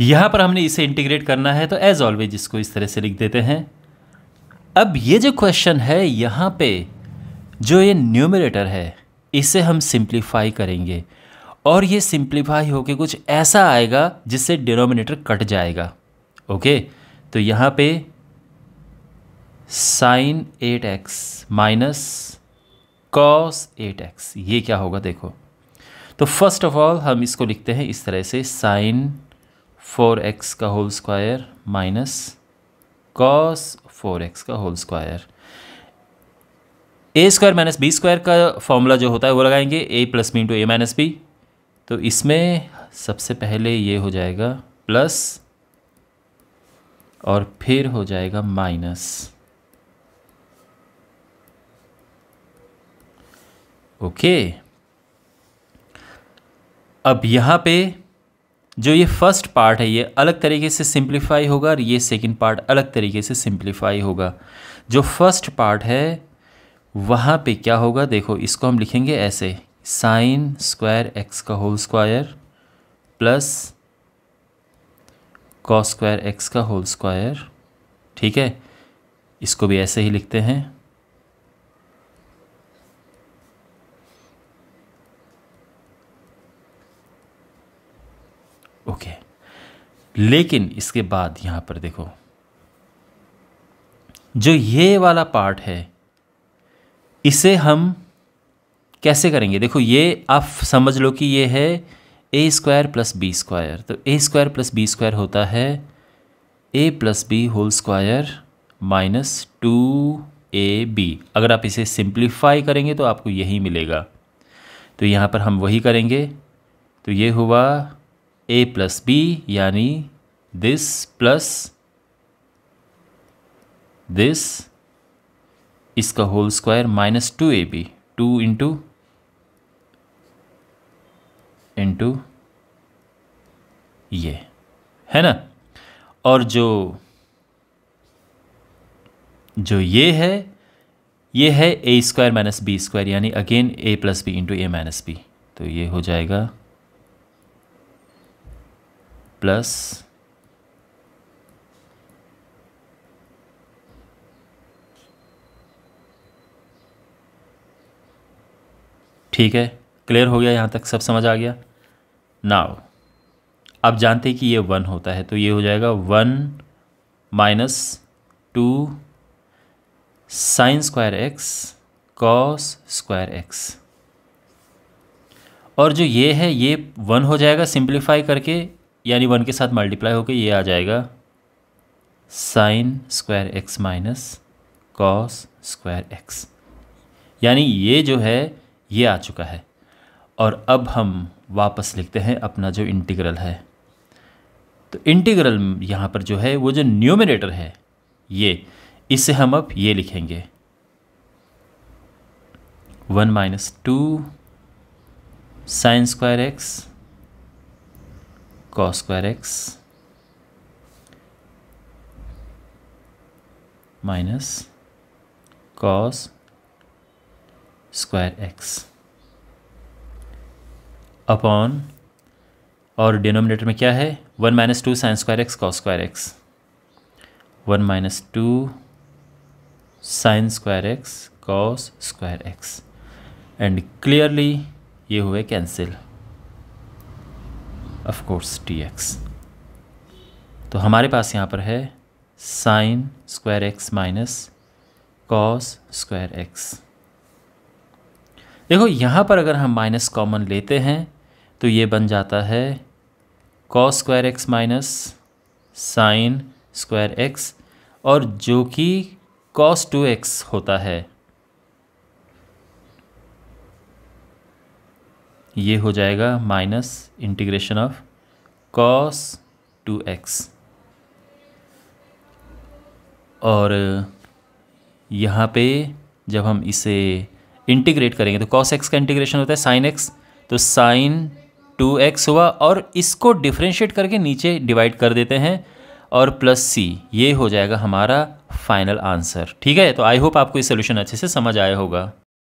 यहाँ पर हमने इसे इंटीग्रेट करना है तो एज़ ऑलवेज इसको इस तरह से लिख देते हैं अब ये जो क्वेश्चन है यहाँ पे जो ये न्यूमिनेटर है इसे हम सिंप्लीफाई करेंगे और ये सिंप्लीफाई होके कुछ ऐसा आएगा जिससे डिनोमिनेटर कट जाएगा ओके तो यहाँ पे sine eight x minus cos eight x ये क्या होगा देखो तो फर्स्ट ऑफ ऑल हम इसको लिखते हैं इस तरह से साइन फोर एक्स का whole square minus cos four X का whole square A square minus B square का फॉर्मूला जो होता है वो लगाएंगे A plus B into A minus B तो इसमें सबसे पहले ये हो जाएगा प्लस और फिर हो जाएगा माइनस ओके अब यहां पे जो ये फर्स्ट पार्ट है ये अलग तरीके से सिंप्लीफाई होगा और ये सेकंड पार्ट अलग तरीके से सिंप्लीफाई होगा जो फर्स्ट पार्ट है वहाँ पे क्या होगा देखो इसको हम लिखेंगे ऐसे साइन स्क्वायर एक्स का whole square plus cos square X का होल स्क्वायर ठीक है इसको भी ऐसे ही लिखते हैं ओके लेकिन इसके बाद यहाँ पर देखो जो ये वाला पार्ट है इसे हम कैसे करेंगे देखो ये आप समझ लो कि ये है A square plus B square तो A square plus B square होता है A plus B whole square minus two A B अगर आप इसे सिंप्लीफाई करेंगे तो आपको यही मिलेगा तो यहाँ पर हम वही करेंगे तो ये हुआ ए प्लस बी यानी दिस प्लस दिस इसका whole square minus two A B two into into ये है ना और जो जो ये है ये है A square minus B square यानी again A plus B into A minus B तो ये हो जाएगा प्लस ठीक है क्लियर हो गया यहाँ तक सब समझ आ गया नाव आप जानते हैं कि ये वन होता है तो ये हो जाएगा one minus two sine square X cos square X और जो ये है ये वन हो जाएगा सिंप्लीफाई करके यानी वन के साथ मल्टीप्लाई होकर ये आ जाएगा sine square X minus cos square X यानी ये जो है ये आ चुका है और अब हम वापस लिखते हैं अपना जो इंटीग्रल है तो इंटीग्रल यहाँ पर जो है वो जो न्यूमिनेटर है ये इसे हम अब ये लिखेंगे one minus two sine square X cos square x minus cos square x upon और डिनोमिनेटर में क्या है one minus two sine square X cos square X one minus two sine square X cos square X and clearly ये हुए cancel of course T X तो हमारे पास यहाँ पर है sine square X minus cos square X देखो यहाँ पर अगर हम माइनस कॉमन लेते हैं तो ये बन जाता है cos square X minus sine square X और जो कि कॉस टू एक्स होता है ये हो जाएगा minus integration of cos two X और यहाँ पे जब हम इसे इंटीग्रेट करेंगे तो कॉस एक्स का इंटीग्रेशन होता है साइन एक्स तो साइन टू एक्स हुआ और इसको डिफ्रेंशिएट करके नीचे डिवाइड कर देते हैं और प्लस सी ये हो जाएगा हमारा फाइनल आंसर ठीक है तो आई होप आपको ये सोल्यूशन अच्छे से समझ आया होगा